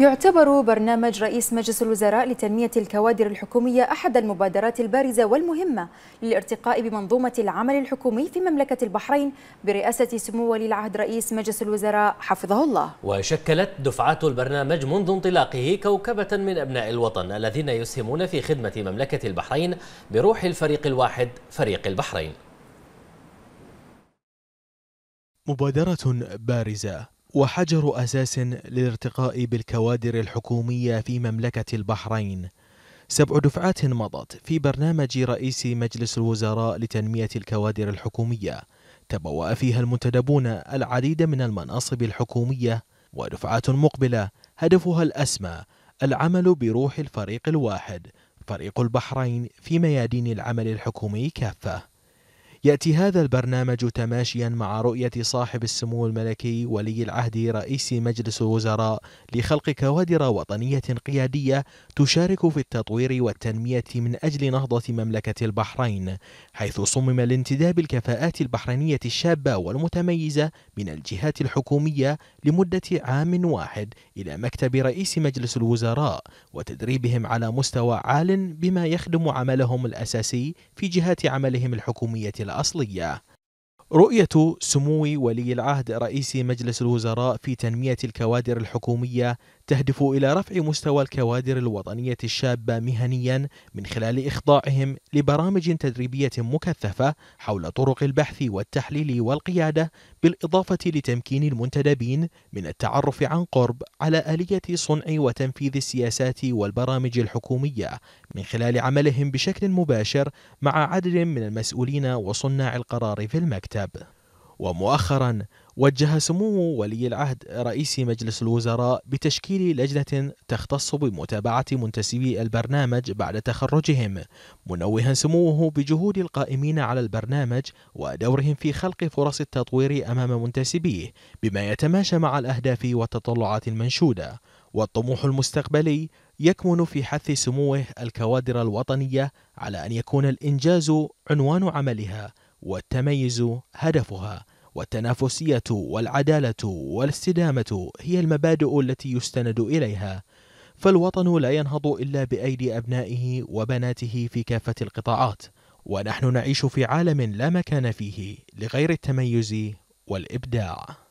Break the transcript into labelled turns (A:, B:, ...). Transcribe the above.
A: يعتبر برنامج رئيس مجلس الوزراء لتنمية الكوادر الحكومية أحد المبادرات البارزة والمهمة للارتقاء بمنظومة العمل الحكومي في مملكة البحرين برئاسة سمو ولي العهد رئيس مجلس الوزراء حفظه الله وشكلت دفعات البرنامج منذ انطلاقه كوكبة من أبناء الوطن الذين يسهمون في خدمة مملكة البحرين بروح الفريق الواحد فريق البحرين مبادرة بارزة وحجر أساس للارتقاء بالكوادر الحكومية في مملكة البحرين سبع دفعات مضت في برنامج رئيس مجلس الوزراء لتنمية الكوادر الحكومية تبوأ فيها المنتدبون العديد من المناصب الحكومية ودفعات مقبلة هدفها الأسمى العمل بروح الفريق الواحد فريق البحرين في ميادين العمل الحكومي كافة يأتي هذا البرنامج تماشيا مع رؤية صاحب السمو الملكي ولي العهد رئيس مجلس الوزراء لخلق كوادر وطنية قيادية تشارك في التطوير والتنمية من أجل نهضة مملكة البحرين حيث صمم لانتداب الكفاءات البحرينية الشابة والمتميزة من الجهات الحكومية لمدة عام واحد إلى مكتب رئيس مجلس الوزراء وتدريبهم على مستوى عال بما يخدم عملهم الأساسي في جهات عملهم الحكومية الأخرى اصليه رؤية سمو ولي العهد رئيس مجلس الوزراء في تنمية الكوادر الحكومية تهدف إلى رفع مستوى الكوادر الوطنية الشابة مهنيا من خلال إخضاعهم لبرامج تدريبية مكثفة حول طرق البحث والتحليل والقيادة بالإضافة لتمكين المنتدبين من التعرف عن قرب على آلية صنع وتنفيذ السياسات والبرامج الحكومية من خلال عملهم بشكل مباشر مع عدد من المسؤولين وصناع القرار في المكتب الكتاب ومؤخرا وجه سمو ولي العهد رئيس مجلس الوزراء بتشكيل لجنة تختص بمتابعة منتسبي البرنامج بعد تخرجهم منوها سموه بجهود القائمين على البرنامج ودورهم في خلق فرص التطوير أمام منتسبيه بما يتماشى مع الأهداف والتطلعات المنشودة والطموح المستقبلي يكمن في حث سموه الكوادر الوطنية على أن يكون الإنجاز عنوان عملها والتميز هدفها والتنافسية والعدالة والاستدامة هي المبادئ التي يستند إليها فالوطن لا ينهض إلا بأيدي أبنائه وبناته في كافة القطاعات ونحن نعيش في عالم لا مكان فيه لغير التميز والإبداع